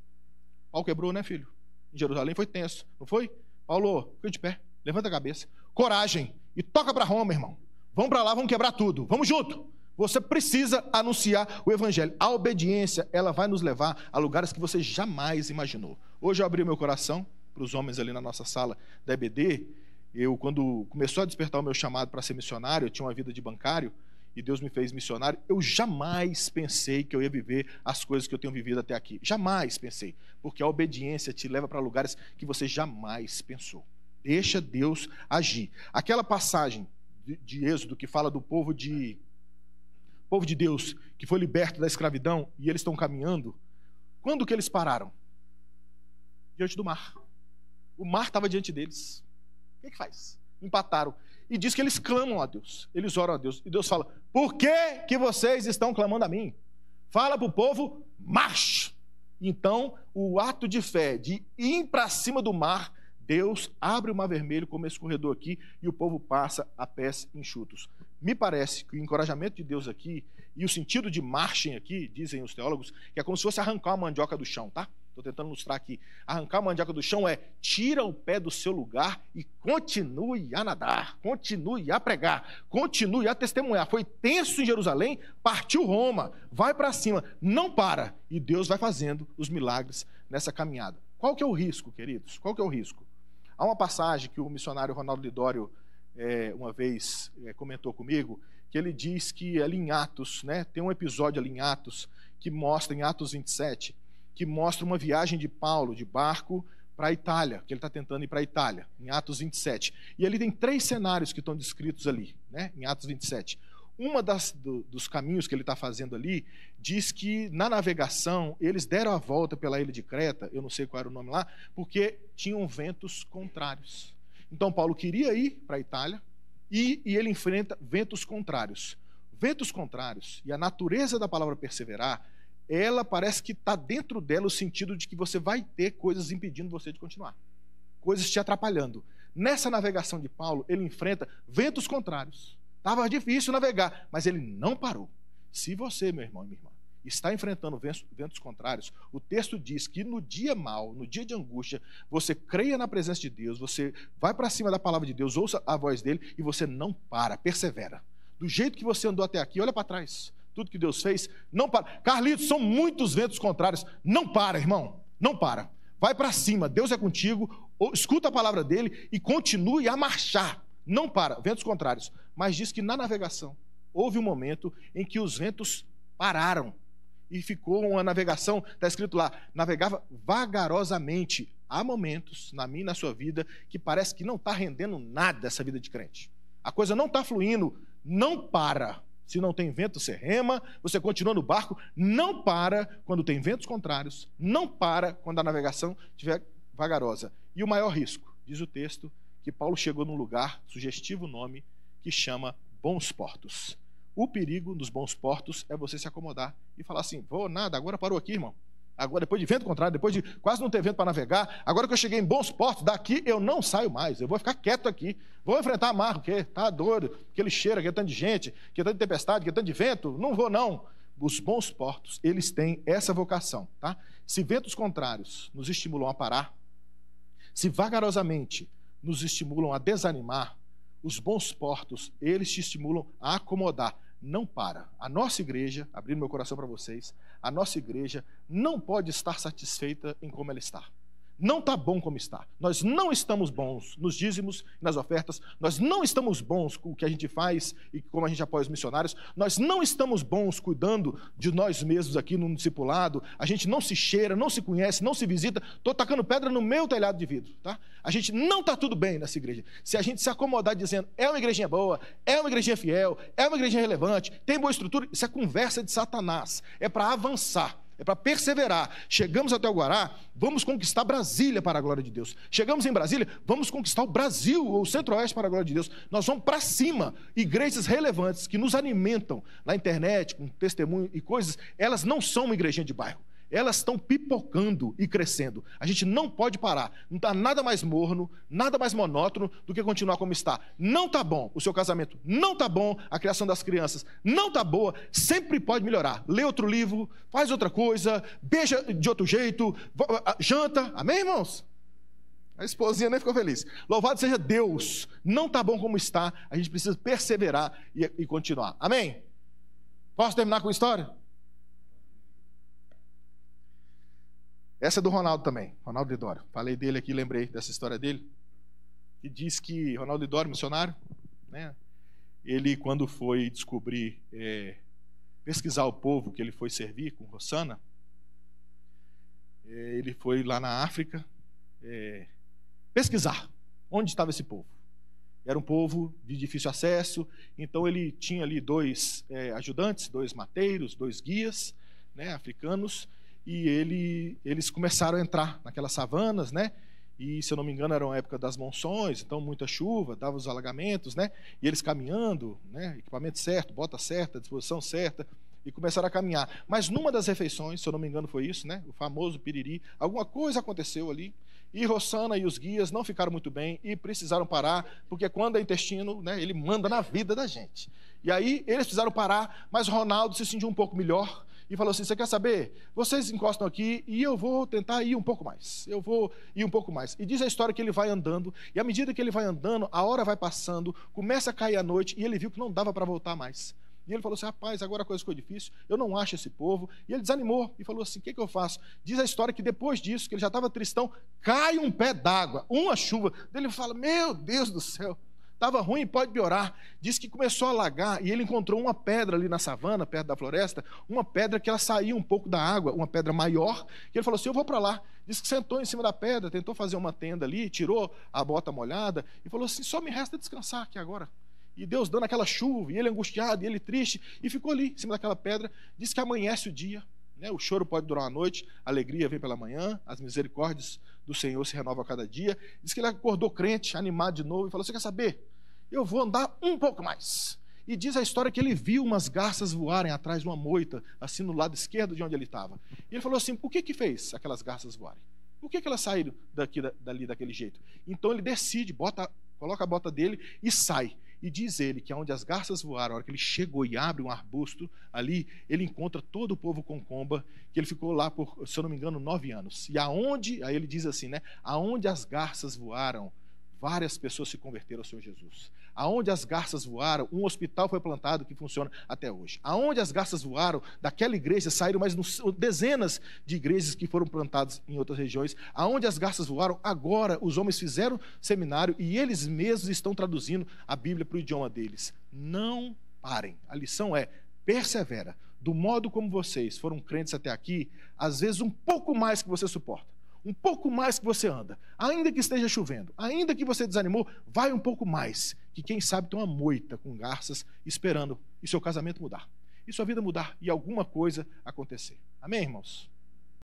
Paulo quebrou, né, filho? Em Jerusalém foi tenso, não foi? Paulo, fica de pé, levanta a cabeça, coragem e toca para Roma, irmão. Vamos para lá, vamos quebrar tudo, vamos junto. Você precisa anunciar o evangelho. A obediência, ela vai nos levar a lugares que você jamais imaginou. Hoje eu abri meu coração para os homens ali na nossa sala da EBD eu, quando começou a despertar o meu chamado para ser missionário, eu tinha uma vida de bancário e Deus me fez missionário, eu jamais pensei que eu ia viver as coisas que eu tenho vivido até aqui. Jamais pensei, porque a obediência te leva para lugares que você jamais pensou. Deixa Deus agir. Aquela passagem de, Êxodo que fala do povo de povo de Deus que foi liberto da escravidão e eles estão caminhando, quando que eles pararam? Diante do mar. O mar estava diante deles que, que faz? Empataram. E diz que eles clamam a Deus, eles oram a Deus. E Deus fala: Por que, que vocês estão clamando a mim? Fala para o povo, marche. Então, o ato de fé, de ir para cima do mar, Deus abre o mar vermelho, como esse corredor aqui, e o povo passa a pés enxutos. Me parece que o encorajamento de Deus aqui e o sentido de marchem aqui, dizem os teólogos, que é como se fosse arrancar uma mandioca do chão, tá? estou tentando mostrar aqui. Arrancar a mandioca do chão é tira o pé do seu lugar e continue a nadar, continue a pregar, continue a testemunhar. Foi tenso em Jerusalém, partiu Roma, vai para cima, não para. E Deus vai fazendo os milagres nessa caminhada. Qual que é o risco, queridos? Qual que é o risco? Há uma passagem que o missionário Ronaldo Lidório é, uma vez é, comentou comigo, que ele diz que ali em Atos, né, tem um episódio ali em Atos, que mostra em Atos 27, que mostra uma viagem de Paulo de barco para a Itália, que ele está tentando ir para a Itália, em Atos 27. E ali tem três cenários que estão descritos ali, né, em Atos 27. Uma das, do, dos caminhos que ele está fazendo ali diz que na navegação eles deram a volta pela ilha de Creta, eu não sei qual era o nome lá, porque tinham ventos contrários. Então Paulo queria ir para a Itália e, e ele enfrenta ventos contrários. Ventos contrários e a natureza da palavra perseverar ela parece que está dentro dela o sentido de que você vai ter coisas impedindo você de continuar, coisas te atrapalhando. Nessa navegação de Paulo, ele enfrenta ventos contrários. Estava difícil navegar, mas ele não parou. Se você, meu irmão e minha irmã, está enfrentando ventos contrários, o texto diz que no dia mal, no dia de angústia, você creia na presença de Deus, você vai para cima da palavra de Deus, ouça a voz dele e você não para, persevera. Do jeito que você andou até aqui, olha para trás tudo que Deus fez, não para. Carlitos, são muitos ventos contrários. Não para, irmão, não para. Vai para cima, Deus é contigo, escuta a palavra dele e continue a marchar. Não para, ventos contrários. Mas diz que na navegação houve um momento em que os ventos pararam e ficou uma navegação, está escrito lá, navegava vagarosamente. Há momentos na minha e na sua vida que parece que não está rendendo nada essa vida de crente. A coisa não está fluindo, não para. Se não tem vento, você rema, você continua no barco, não para quando tem ventos contrários, não para quando a navegação estiver vagarosa. E o maior risco, diz o texto, que Paulo chegou num lugar, sugestivo nome, que chama Bons Portos. O perigo dos bons portos é você se acomodar e falar assim: vou nada, agora parou aqui, irmão. Agora, depois de vento contrário, depois de quase não ter vento para navegar, agora que eu cheguei em bons portos, daqui eu não saio mais, eu vou ficar quieto aqui. Vou enfrentar a mar, porque tá doido, aquele cheiro, é tanto de gente, é tanto de tempestade, é tanto de vento, não vou não. Os bons portos, eles têm essa vocação, tá? Se ventos contrários nos estimulam a parar, se vagarosamente nos estimulam a desanimar, os bons portos, eles te estimulam a acomodar, não para. A nossa igreja, abrindo meu coração para vocês, a nossa igreja não pode estar satisfeita em como ela está. Não está bom como está. Nós não estamos bons nos dízimos, nas ofertas, nós não estamos bons com o que a gente faz e como a gente apoia os missionários, nós não estamos bons cuidando de nós mesmos aqui no discipulado, a gente não se cheira, não se conhece, não se visita, estou tacando pedra no meu telhado de vidro. Tá? A gente não está tudo bem nessa igreja. Se a gente se acomodar dizendo é uma igrejinha boa, é uma igrejinha fiel, é uma igrejinha relevante, tem boa estrutura, isso é conversa de Satanás, é para avançar é para perseverar. Chegamos até o Guará, vamos conquistar Brasília para a glória de Deus. Chegamos em Brasília, vamos conquistar o Brasil, ou o Centro-Oeste para a glória de Deus. Nós vamos para cima. Igrejas relevantes que nos alimentam na internet, com testemunho e coisas, elas não são uma igrejinha de bairro elas estão pipocando e crescendo. A gente não pode parar. Não está nada mais morno, nada mais monótono do que continuar como está. Não está bom o seu casamento, não está bom a criação das crianças, não está boa. Sempre pode melhorar. Lê outro livro, faz outra coisa, beija de outro jeito, janta. Amém, irmãos? A esposinha nem ficou feliz. Louvado seja Deus. Não está bom como está. A gente precisa perseverar e, e continuar. Amém? Posso terminar com a história? Essa é do Ronaldo também, Ronaldo Lidório. Falei dele aqui, lembrei dessa história dele. Que diz que Ronaldo Lidório, missionário, né? Ele, quando foi descobrir, é, pesquisar o povo que ele foi servir com Rossana, é, ele foi lá na África é, pesquisar onde estava esse povo. Era um povo de difícil acesso, então ele tinha ali dois é, ajudantes, dois mateiros, dois guias né, africanos, e ele, eles começaram a entrar naquelas savanas, né? E se eu não me engano, era uma época das monções, então muita chuva, dava os alagamentos, né? E eles caminhando, né? Equipamento certo, bota certa, disposição certa, e começaram a caminhar. Mas numa das refeições, se eu não me engano, foi isso, né? O famoso piriri, alguma coisa aconteceu ali. E Rossana e os guias não ficaram muito bem e precisaram parar, porque quando é intestino, né, ele manda na vida da gente. E aí eles precisaram parar, mas Ronaldo se sentiu um pouco melhor e falou assim: Você quer saber? Vocês encostam aqui e eu vou tentar ir um pouco mais. Eu vou ir um pouco mais. E diz a história que ele vai andando, e à medida que ele vai andando, a hora vai passando, começa a cair a noite, e ele viu que não dava para voltar mais. E ele falou assim: Rapaz, agora a coisa ficou difícil, eu não acho esse povo. E ele desanimou e falou assim: O que, que eu faço? Diz a história que depois disso, que ele já estava tristão, cai um pé d'água, uma chuva. Ele fala: Meu Deus do céu. Estava ruim, pode piorar. Diz que começou a alagar e ele encontrou uma pedra ali na savana, perto da floresta, uma pedra que ela saía um pouco da água, uma pedra maior. E ele falou assim: Eu vou para lá. Diz que sentou em cima da pedra, tentou fazer uma tenda ali, tirou a bota molhada e falou assim: Só me resta descansar aqui agora. E Deus dando aquela chuva, e ele angustiado, e ele triste, e ficou ali em cima daquela pedra. Diz que amanhece o dia. Né? O choro pode durar uma noite, a alegria vem pela manhã, as misericórdias do Senhor se renovam a cada dia. Diz que ele acordou crente, animado de novo, e falou: Você quer saber? Eu vou andar um pouco mais. E diz a história que ele viu umas garças voarem atrás de uma moita, assim no lado esquerdo de onde ele estava. E ele falou assim: Por que, que fez aquelas garças voarem? Por que, que elas saíram daqui, dali daquele jeito? Então ele decide, bota, coloca a bota dele e sai. E diz ele que onde as garças voaram, a hora que ele chegou e abre um arbusto ali, ele encontra todo o povo com comba, que ele ficou lá por, se eu não me engano, nove anos. E aonde, aí ele diz assim, né? Aonde as garças voaram, várias pessoas se converteram ao Senhor Jesus. Aonde as garças voaram, um hospital foi plantado que funciona até hoje. Aonde as garças voaram, daquela igreja saíram mais dezenas de igrejas que foram plantadas em outras regiões. Aonde as garças voaram, agora os homens fizeram seminário e eles mesmos estão traduzindo a Bíblia para o idioma deles. Não parem. A lição é: persevera. Do modo como vocês foram crentes até aqui, às vezes um pouco mais que você suporta um pouco mais que você anda, ainda que esteja chovendo, ainda que você desanimou, vai um pouco mais que quem sabe tem uma moita com garças esperando e seu casamento mudar, e sua vida mudar e alguma coisa acontecer. Amém, irmãos?